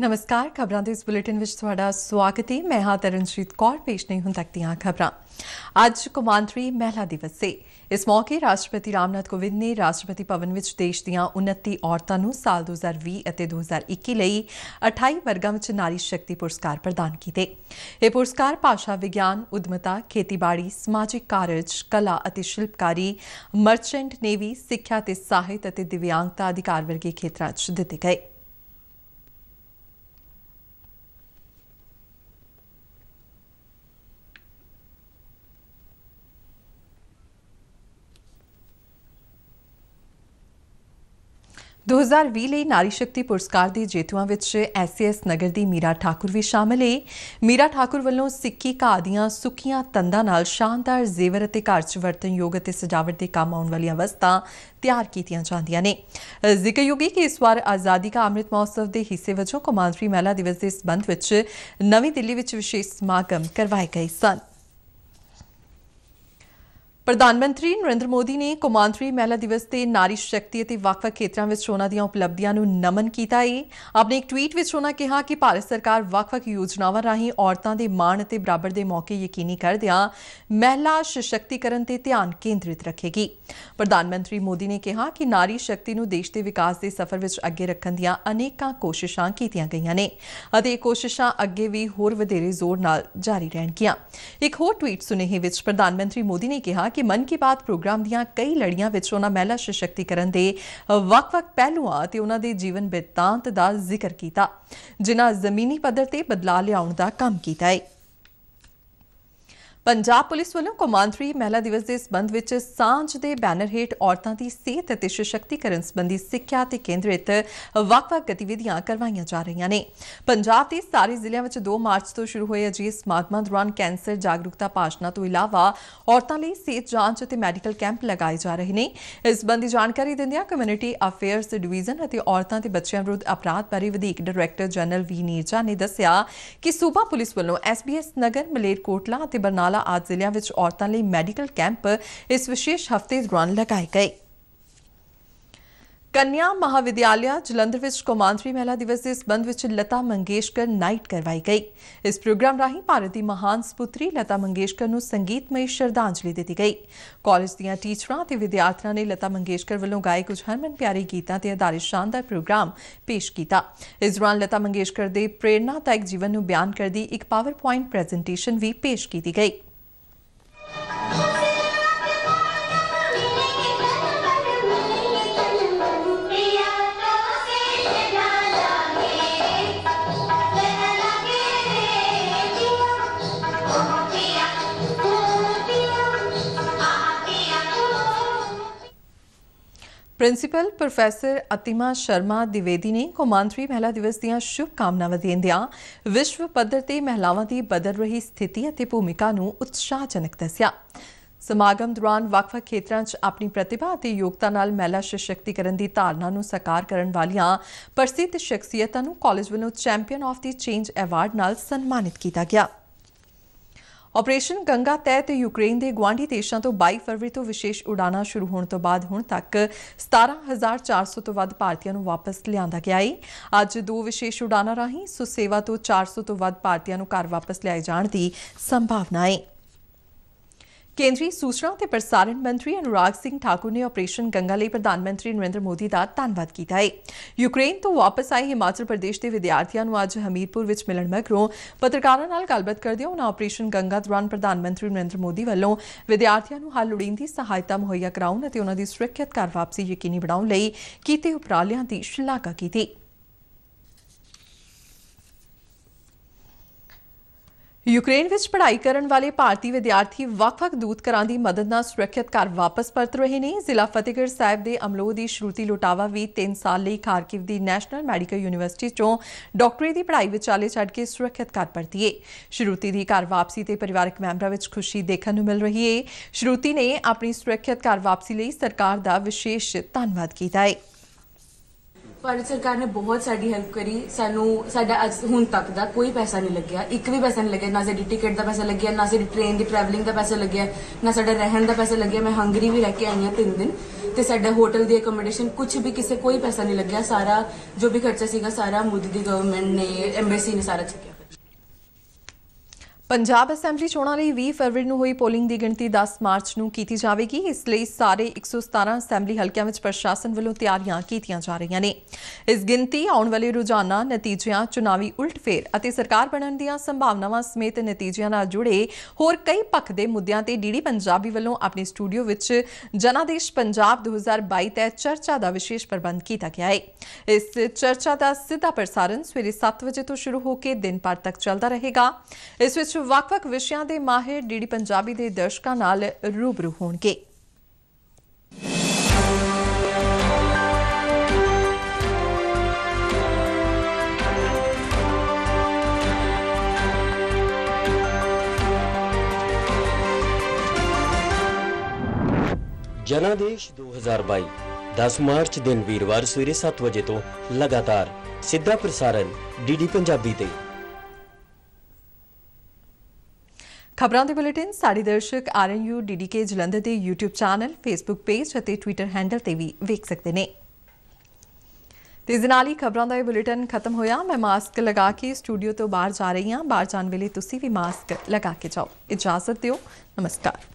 ਨਮਸਕਾਰ ਖਬਰਾਂ ਦੇ ਇਸ ਬੁਲੇਟਿਨ ਵਿੱਚ ਤੁਹਾਡਾ ਸਵਾਗਤ ਹੈ ਮੈਂ ਹਾਂ ਤਰਨਜੀਤ ਕੌਰ ਪੇਸ਼ ਨਹੀਂ ਹੁਣ ਤੱਕ ਦੀਆਂ ਖਬਰਾਂ ਅੱਜ ਕੁਮਾਂਤਰੀ ਮਹਿਲਾ ਦਿਵਸ ਹੈ ਇਸ ਮੌਕੇ ਰਾਸ਼ਟਰਪਤੀ ਰਾਮਨਾਥ ਕੋਵਿੰਦ ਨੇ ਰਾਸ਼ਟਰਪਤੀ ਭਵਨ ਵਿੱਚ ਦੇਸ਼ ਦੀਆਂ 29 ਔਰਤਾਂ ਨੂੰ ਸਾਲ 2020 ਅਤੇ 2021 ਲਈ 28 ਵਰਗਾਂ ਵਿੱਚ ਨਾਰੀ ਸ਼ਕਤੀ ਪੁਰਸਕਾਰ ਪ੍ਰਦਾਨ ਕੀਤੇ ਇਹ ਪੁਰਸਕਾਰ ਭਾਸ਼ਾ ਵਿਗਿਆਨ ਉਦਮਤਾ ਖੇਤੀਬਾੜੀ ਸਮਾਜਿਕ ਕਾਰਜ ਕਲਾ ਅਤੇ ਸ਼ਿਲਪਕਾਰੀ ਮਰਚੈਂਟ ਨੇਵੀ ਸਿੱਖਿਆ ਤੇ ਸਾਹਿਤ ਅਤੇ ਦਿਵਿਆਂਗਤਾ ਅਧਿਕਾਰ ਵਰਗੇ ਖੇਤਰਾਂ 'ਚ ਦਿੱਤੇ ਗਏ 2020 ਲਈ ਨਾਰੀ ਸ਼ਕਤੀ ਪੁਰਸਕਾਰ ਦੇ ਜੇਤੂਆਂ ਵਿੱਚ ਐਸਐਸ ਨਗਰ ਦੀ ਮੀਰਾ ਠਾਕੁਰ ਵੀ ਸ਼ਾਮਲ ਹੈ ਮੀਰਾ ਠਾਕੁਰ ਵੱਲੋਂ ਸਿੱਕੀ ਘਾਹ ਦੀਆਂ ਸੁੱਕੀਆਂ ਤੰਦਾਂ ਨਾਲ ਸ਼ਾਨਦਾਰ ਜ਼ੇਵਰ ਅਤੇ ਘਰ 'ਚ ਵਰਤਨ ਯੋਗ ਅਤੇ ਸਜਾਵਟ ਦੇ ਕੰਮ ਆਉਣ ਵਾਲੀਆਂ ਵਸਤਾਂ ਤਿਆਰ ਕੀਤੀਆਂ ਜਾਂਦੀਆਂ ਨੇ ਜ਼ਿਕਰਯੋਗ ਹੈ ਕਿ ਇਸ ਵਾਰ ਆਜ਼ਾਦੀ ਦਾ ਅੰਮ੍ਰਿਤ ਮਹੋਤਸਵ ਦੇ ਹਿੱਸੇ ਵਜੋਂ ਕੌਮਾਂਤਰੀ ਮਹਿਲਾ ਦਿਵਸ ਦੇ ਸਬੰਧ ਵਿੱਚ ਨਵੀਂ ਦਿੱਲੀ ਵਿੱਚ ਵਿਸ਼ੇਸ਼ ਸਮਾਗਮ ਕਰਵਾਏ ਗਏ ਸਨ ਪ੍ਰਧਾਨ ਮੰਤਰੀ ਨਰਿੰਦਰ ਮੋਦੀ ਨੇ ਕੁਮਾਂਤਰੀ ਮਹਿਲਾ ਦਿਵਸ ਤੇ ਨਾਰੀ ਸ਼ਕਤੀ ਅਤੇ ਵੱਖ-ਵੱਖ ਖੇਤਰਾਂ ਵਿੱਚ ਉਹਨਾਂ ਦੀਆਂ ਉਪਲਬਧੀਆਂ ਨੂੰ ਨਮਨ ਕੀਤਾ ਹੈ। ਆਪਣੇ ਇੱਕ ਟਵੀਟ ਵਿੱਚ ਉਹਨਾਂ ਕਿਹਾ ਕਿ ਭਾਰਤ ਸਰਕਾਰ ਵੱਖ-ਵੱਖ ਯੋਜਨਾਵਾਂ ਰਾਹੀਂ ਔਰਤਾਂ ਦੇ ਮਾਣ ਅਤੇ ਬਰਾਬਰ ਦੇ ਮੌਕੇ ਯਕੀਨੀ ਕਰਦਿਆਂ ਮਹਿਲਾ ਸਸ਼ਕਤੀਕਰਨ ਤੇ ਧਿਆਨ ਕੇਂਦਰਿਤ ਰੱਖੇਗੀ। ਪ੍ਰਧਾਨ ਮੰਤਰੀ ਮੋਦੀ ਨੇ ਕਿਹਾ ਕਿ ਨਾਰੀ ਸ਼ਕਤੀ ਨੂੰ ਦੇਸ਼ ਦੇ ਵਿਕਾਸ ਦੇ ਸਫ਼ਰ ਵਿੱਚ ਅੱਗੇ ਰੱਖਣ ਦੀਆਂ ਅਨੇਕਾਂ ਕੋਸ਼ਿਸ਼ਾਂ ਕੀਤੀਆਂ ਗਈਆਂ ਨੇ ਅਤੇ ਇਹ ਕੋਸ਼ਿਸ਼ਾਂ ਅੱਗੇ ਵੀ ਹੋਰ ਵਧੇਰੇ ਜ਼ੋਰ ਨਾਲ ਜਾਰੀ ਰਹਿਣਗੀਆਂ। ਇੱਕ ਹੋਰ ਟਵੀਟ ਸੁਨੇਹੇ ਵਿੱਚ ਪ੍ਰਧਾਨ ਮੰਤਰੀ ਮੋਦੀ ਨੇ ਕਿਹਾ ਕਿ ਮਨ ਕੀ ਬਾਤ ਪ੍ਰੋਗਰਾਮ ਦੀਆਂ ਕਈ ਲੜੀਆਂ ਵਿੱਚ ਉਹਨਾਂ ਮਹਿਲਾ ਸਸ਼ਕਤੀਕਰਨ ਦੇ ਵੱਖ-ਵੱਖ ਪਹਿਲੂਆਂ ਤੇ ਉਹਨਾਂ ਦੇ ਜੀਵਨ ਬਿਤਾਂਤ ਦਾ ਜ਼ਿਕਰ ਕੀਤਾ ਜਿਨ੍ਹਾਂ ਜ਼ਮੀਨੀ ਪੱਧਰ ਤੇ ਬਦਲਾਅ ਲਿਆਉਣ ਦਾ ਕੰਮ ਕੀਤਾ ਹੈ ਪੰਜਾਬ ਪੁਲਿਸ ਵੱਲੋਂ ਕੌਮਾਂਤਰੀ ਮਹਿਲਾ ਦਿਵਸ ਦੇ ਸਬੰਧ ਵਿੱਚ ਸਾਂਝ ਦੇ ਬੈਨਰ ਹੇਠ ਔਰਤਾਂ ਦੀ ਸਿਹਤ ਅਤੇ ਸਸ਼ਕਤੀਕਰਨ ਸੰਬੰਧੀ ਸਿੱਖਿਆ ਤੇ ਕੇਂਦਰਿਤ ਵੱਖ-ਵੱਖ ਗਤੀਵਿਧੀਆਂ ਕਰਵਾਈਆਂ ਜਾ ਰਹੀਆਂ ਨੇ ਪੰਜਾਬ ਦੇ ਸਾਰੇ ਜ਼ਿਲ੍ਹਿਆਂ ਵਿੱਚ 2 ਮਾਰਚ ਤੋਂ ਸ਼ੁਰੂ ਹੋਏ ਅਜੀ ਸਮਾਗਮਾਂ ਦੌਰਾਨ ਕੈਂਸਰ ਜਾਗਰੂਕਤਾ ਪਾਸ਼ਨਾ ਤੋਂ ਇਲਾਵਾ ਔਰਤਾਂ ਲਈ ਸਿਹਤ ਜਾਂਚ ਅਤੇ ਮੈਡੀਕਲ ਕੈਂਪ ਲਗਾਏ ਜਾ ਰਹੇ ਨੇ ਇਸ ਸੰਬੰਧੀ ਜਾਣਕਾਰੀ ਦਿੰਦਿਆਂ ਕਮਿਊਨਿਟੀ ਅਫੇਅਰਸ ਡਿਵੀਜ਼ਨ ਅਤੇ ਔਰਤਾਂ ਤੇ ਬੱਚਿਆਂ ਵਿਰੁੱਧ ਅਪਰਾਧ ਬਾਰੇ ਵਧੀਕ ਡਾਇਰੈਕਟਰ ਜਨਰਲ ਵੀ ਨੀਰਜਾ ਨੇ ਦੱਸਿਆ ਕਿ ਸੂਬਾ ਪੁਲਿਸ ਵੱਲੋਂ ਐਸਬੀਐਸ ਨਗਰ ਮਲੇਰਕੋਟਲਾ ਅਤੇ ਬਰਨਾਲਾ ਵਾਲਾ ਆਦਿ ਜ਼ਿਲ੍ਹਿਆਂ ਵਿੱਚ ਔਰਤਾਂ ਲਈ ਮੈਡੀਕਲ ਕੈਂਪ ਇਸ ਵਿਸ਼ੇਸ਼ ਹਫਤੇ ਦੌਰਾਨ ਲਗਾਏ ਗਏ ਕੰਨਿਆ ਮਹਾਵਿਦਿਆਲਿਆ ਜਲੰਧਰ ਵਿੱਚ ਕੌਮਾਂਤਰੀ ਮਹਿਲਾ ਦਿਵਸ ਦੇ ਸਬੰਧ ਵਿੱਚ ਲਤਾ ਮੰਗੇਸ਼ਕਰ ਨਾਈਟ ਕਰਵਾਈ ਗਈ ਇਸ ਪ੍ਰੋਗਰਾਮ ਰਾਹੀਂ ਭਾਰਤੀ ਮਹਾਨ ਸੁਪੁੱਤਰੀ ਲਤਾ ਮੰਗੇਸ਼ਕਰ ਨੂੰ ਸੰਗੀਤਮਈ ਸ਼ਰਧਾਂਜਲੀ ਦਿੱਤੀ ਗਈ ਕਾਲਜ ਦੀਆਂ ਟੀਚਰਾਂ ਤੇ ਵਿਦਿਆਰਥੀਆਂ ਨੇ ਲਤਾ ਮੰਗੇਸ਼ਕਰ ਵੱਲੋਂ ਗਾਏ ਕੁਝ ਹਰਮਨ ਪਿਆਰੇ ਗੀਤਾਂ ਤੇ ਆਧਾਰਿਤ ਸ਼ਾਨਦਾਰ ਪ੍ਰੋਗਰਾਮ ਪੇਸ਼ ਕੀਤਾ ਇਸ ਦੌਰਾਨ ਲਤਾ ਮੰਗੇਸ਼ਕਰ ਦੇ ਪ੍ਰੇਰਣਾਦਾਇਕ ਜੀਵਨ ਨੂੰ ਬਿਆਨ ਕਰਦੀ ਇੱਕ ਪਾਵਰਪੁਆਇੰਟ ਪ੍ਰੈਜ਼ੈਂਟੇਸ਼ਨ ਵੀ ਪੇਸ਼ ਕੀਤੀ ਗਈ ਪ੍ਰਿੰਸੀਪਲ ਪ੍ਰੋਫੈਸਰ ਅਤਿਮਾ ਸ਼ਰਮਾ ਦਿਵੇਦੀ ਨੇ ਕੌਮਾਂਤਰੀ ਮਹਿਲਾ ਦਿਵਸ ਦੀਆਂ ਸ਼ੁਭ ਕਾਮਨਾਵਾਂ ਦਿੰਦਿਆਂ ਵਿਸ਼ਵ ਪੱਧਰ ਤੇ ਮਹਿਲਾਵਾਂ ਦੀ ਬਦਲ ਰਹੀ ਸਥਿਤੀ ਅਤੇ ਭੂਮਿਕਾ ਨੂੰ ਉਤਸ਼ਾਹਜਨਕ ਦੱਸਿਆ ਸਮਾਗਮ ਦੌਰਾਨ ਵੱਖ ਖੇਤਰਾਂ 'ਚ ਆਪਣੀ ਪ੍ਰਤਿਭਾ ਅਤੇ ਯੋਗਤਾ ਨਾਲ ਮਹਿਲਾ ਸਸ਼ਕਤੀਕਰਨ ਦੀ ਧਾਰਨਾ ਨੂੰ ਸਾਕਾਰ ਕਰਨ ਵਾਲੀਆਂ ਪ੍ਰਸਿੱਧ ਸ਼ਖਸੀਅਤਾਂ ਨੂੰ ਕਾਲਜ ਵੱਲੋਂ champion of the change award ਨਾਲ ਸਨਮਾਨਿਤ ਕੀਤਾ ਗਿਆ। ਆਪਰੇਸ਼ਨ ਗੰਗਾ ਤਹਿਤ ਯੂਕਰੇਨ ਦੇ ਗਵਾਂਢੀ ਦੇਸ਼ਾਂ ਤੋਂ 22 ਫਰਵਰੀ ਤੋਂ ਵਿਸ਼ੇਸ਼ ਉਡਾਣਾ ਸ਼ੁਰੂ ਹੋਣ ਤੋਂ ਬਾਅਦ ਹੁਣ ਤੱਕ 17400 ਤੋਂ ਵੱਧ ਭਾਰਤੀਆਂ ਨੂੰ ਵਾਪਸ ਲਿਆਂਦਾ ਗਿਆ ਹੈ ਅੱਜ ਦੋ ਵਿਸ਼ੇਸ਼ ਉਡਾਣਾ ਰਾਹੀਂ ਸੁਸੇਵਾ ਤੋਂ 400 ਤੋਂ ਵੱਧ ਭਾਰਤੀਆਂ ਨੂੰ ਘਰ ਵਾਪਸ ਲਿਆਏ ਜਾਣ ਦੀ ਸੰਭਾਵਨਾ ਹੈ ਕੇਂਦਰੀ ਸੂਚਨਾ ਤੇ ਪ੍ਰਸਾਰਣ ਮੰਤਰੀ ਅਨੁਰਾਗ ਸਿੰਘ ਠਾਕੁਰ ਨੇ ਆਪਰੇਸ਼ਨ ਗੰਗਾ ਲਈ ਪ੍ਰਧਾਨ ਮੰਤਰੀ ਨਰਿੰਦਰ ਮੋਦੀ ਦਾ ਧੰਨਵਾਦ ਕੀਤਾ ਹੈ। ਯੂਕਰੇਨ ਤੋਂ ਵਾਪਸ ਆਏ ਹਿਮਾਚਲ ਪ੍ਰਦੇਸ਼ ਦੇ ਵਿਦਿਆਰਥੀਆਂ ਨੂੰ ਅੱਜ ਹਮੀਰਪੁਰ ਵਿੱਚ ਮਿਲਣ ਮਗਰੋਂ ਪੱਤਰਕਾਰਾਂ ਨਾਲ ਗੱਲਬਾਤ ਕਰਦੇ ਹੋਏ ਉਹਨਾਂ ਆਪਰੇਸ਼ਨ ਗੰਗਾ ਦੌਰਾਨ ਪ੍ਰਧਾਨ ਮੰਤਰੀ ਨਰਿੰਦਰ ਮੋਦੀ ਵੱਲੋਂ ਵਿਦਿਆਰਥੀਆਂ ਨੂੰ ਹਰ ਲੋੜੀਂਦੀ ਸਹਾਇਤਾ ਮੁਹੱਈਆ ਕਰਾਉਣ ਅਤੇ ਉਹਨਾਂ ਦੀ ਸੁਰੱਖਿਅਤ ਘਰ ਵਾਪਸੀ ਯਕੀਨੀ ਬਣਾਉਣ ਲਈ ਕੀਤੇ ਉਪਰਾਲਿਆਂ ਦੀ ਸ਼ਲਾਘਾ ਕੀਤੀ। ਯੂਕਰੇਨ ਵਿੱਚ ਪੜ੍ਹਾਈ ਕਰਨ ਵਾਲੇ ਭਾਰਤੀ ਵਿਦਿਆਰਥੀ ਵੱਖ-ਵੱਖ ਦੂਤਕਰਾਂ ਦੀ ਮਦਦ ਨਾਲ ਸੁਰੱਖਿਅਤ ਘਰ ਵਾਪਸ ਪਰਤ ਰਹੇ ਨੇ ਜ਼ਿਲ੍ਹਾ ਫਤਿਹਗੜ੍ਹ ਸਾਹਿਬ ਦੇ ਅਮਲੋ ਦੀ ਸ਼ਰੂਤੀ ਲੋਟਾਵਾ ਵੀ 3 ਸਾਲ ਲਈ ਖਾਰਕਿਵ ਦੀ ਨੈਸ਼ਨਲ ਮੈਡੀਕਲ ਯੂਨੀਵਰਸਿਟੀ ਚੋਂ ਡਾਕਟਰੀ ਦੀ ਪੜ੍ਹਾਈ ਵਿੱਚ ਚਾਲੇ ਛੱਡ ਕੇ ਸੁਰੱਖਿਅਤ ਘਰ ਪਰਤੀ ਏ ਸ਼ਰੂਤੀ ਦੀ ਘਰ ਵਾਪਸੀ ਤੇ ਪਰਿਵਾਰਕ ਮੈਂਬਰਾਂ ਵਿੱਚ ਖੁਸ਼ੀ ਦੇਖਣ ਨੂੰ ਮਿਲ ਰਹੀ ਏ ਸ਼ਰੂਤੀ ਨੇ ਆਪਣੀ ਸੁਰੱਖਿਅਤ ਘਰ ਵਾਪਸੀ ਲਈ ਸਰਕਾਰ ਦਾ ਵਿਸ਼ੇਸ਼ ਧੰਨਵਾਦ ਕੀਤਾ ਏ ਭਾਰਤ ਸਰਕਾਰ ਨੇ ਬਹੁਤ ਸਾਡੀ ਹੈਲਪ ਕਰੀ ਸਾਨੂੰ ਸਾਡਾ ਅੱਜ ਹੁਣ ਤੱਕ ਦਾ ਕੋਈ ਪੈਸਾ ਨਹੀਂ ਲੱਗਿਆ ਇੱਕ ਵੀ ਪੈਸਾ ਨਹੀਂ ਲੱਗਿਆ ਨਾ ਸਾਡੀ ਟਿਕਟ ਦਾ ਪੈਸਾ ਲੱਗਿਆ ਨਾ ਸਾਡੀ ਟ੍ਰੇਨ ਦੀ ਟਰੈਵਲਿੰਗ ਦਾ ਪੈਸਾ ਲੱਗਿਆ ਨਾ ਸਾਡਾ ਰਹਿਣ ਦਾ ਪੈਸਾ ਲੱਗਿਆ ਮੈਂ ਹੰਗਰੀ ਵੀ ਰਹਿ ਕੇ ਆਈ ਹਾਂ ਤਿੰਨ ਦਿਨ ਤੇ ਸਾਡਾ ਹੋਟਲ ਦੀ ਅਕੋਮੋਡੇਸ਼ਨ ਕੁਝ ਵੀ ਕਿਸੇ ਕੋਈ ਪੈਸਾ ਨਹੀਂ ਲੱਗਿਆ ਸਾਰਾ ਜੋ ਵੀ ਖਰਚਾ ਸੀਗਾ ਸਾਰਾ ਮੋਦੀ ਦੀ ਗਵਰਨਮੈਂਟ ਨੇ ਐਮਬੈਸੀ ਨੇ ਸਾਰਾ ਚੱਕਿਆ ਪੰਜਾਬ ਅਸੈਂਬਲੀ ਚੋਣਾਂ ਲਈ 20 ਫਰਵਰੀ ਨੂੰ ਹੋਈ ਪੋਲਿੰਗ ਦੀ ਗਿਣਤੀ 10 ਮਾਰਚ ਨੂੰ ਕੀਤੀ ਜਾਵੇਗੀ ਇਸ ਲਈ ਸਾਰੇ 117 ਅਸੈਂਬਲੀ ਹਲਕਿਆਂ ਵਿੱਚ ਪ੍ਰਸ਼ਾਸਨ ਵੱਲੋਂ ਤਿਆਰੀਆਂ ਕੀਤੀਆਂ ਜਾ ਰਹੀਆਂ ਨੇ ਇਸ ਗਿਣਤੀ ਆਉਣ ਵਾਲੇ ਰੋਜ਼ਾਨਾ ਨਤੀਜਿਆਂ ਚੁਣਾਵੀ ਉਲਟਫੇਰ ਅਤੇ ਸਰਕਾਰ ਬਣਨ ਦੀਆਂ ਸੰਭਾਵਨਾਵਾਂ ਸਮੇਤ ਨਤੀਜਿਆਂ ਨਾਲ ਜੁੜੇ ਹੋਰ ਕਈ ਪੱਖ ਦੇ ਮੁੱਦਿਆਂ ਤੇ ਡੀਡੀ ਪੰਜਾਬੀ ਵੱਲੋਂ ਆਪਣੇ ਸਟੂਡੀਓ ਵਿੱਚ ਜਨਾਦੇਸ਼ ਪੰਜਾਬ 2022 ਤੇ ਚਰਚਾ ਦਾ ਵਿਸ਼ੇਸ਼ ਪ੍ਰਬੰਧ ਕੀਤਾ ਗਿਆ ਹੈ ਇਸ ਚਰਚਾ ਦਾ ਸਿੱਧਾ ਪ੍ਰਸਾਰਣ ਸਵੇਰੇ 7 ਵਜੇ ਤੋਂ ਸ਼ੁਰੂ ਹੋ ਕੇ ਦਿਨ ਭਰ ਤੱਕ ਚੱਲਦਾ ਰਹੇਗਾ ਇਸ ਵਿੱਚ ਵਿੱਚ ਵੱਖ-ਵੱਖ ਵਿਸ਼ਿਆਂ ਦੇ ਮਾਹਿਰ ਡੀਡੀ ਪੰਜਾਬੀ ਦੇ ਦਰਸ਼ਕਾਂ ਨਾਲ ਰੂਬਰੂ ਹੋਣਗੇ ਜਨਾਦੇਸ਼ 2022 10 ਮਾਰਚ ਦਿਨ ਵੀਰਵਾਰ ਸਵੇਰੇ 7 ਵਜੇ ਤੋਂ ਲਗਾਤਾਰ ਸਿੱਧਾ ਪ੍ਰਸਾਰਣ ਡੀਡੀ ਪੰਜਾਬੀ ਤੇ ਖਬਰਾਂ ਦੇ ਬੁਲੇਟਿਨ ਸਾਡੇ ਦਰਸ਼ਕ ਆਰਐਨਯੂ ਡੀਡੀਕੇ ਜਲੰਧਰ ਦੇ YouTube ਚੈਨਲ Facebook ਪੇਜ ਅਤੇ Twitter ਹੈਂਡਲ ਤੇ ਵੀ ਵੇਖ ਸਕਦੇ ਨੇ ਤੇ ਜਨਾਲੀ ਖਬਰਾਂ ਦਾ ਇਹ ਬੁਲੇਟਿਨ ਖਤਮ ਹੋਇਆ ਮੈਂ ਮਾਸਕ ਲਗਾ ਕੇ ਸਟੂਡੀਓ ਤੋਂ ਬਾਹਰ ਜਾ ਰਹੀ ਹਾਂ ਬਾਹਰ ਜਾਣ ਵੇਲੇ ਤੁਸੀਂ ਵੀ ਮਾਸਕ ਲਗਾ ਕੇ ਜਾਓ ਇਜਾਜ਼ਤ ਦਿਓ ਨਮਸਕਾਰ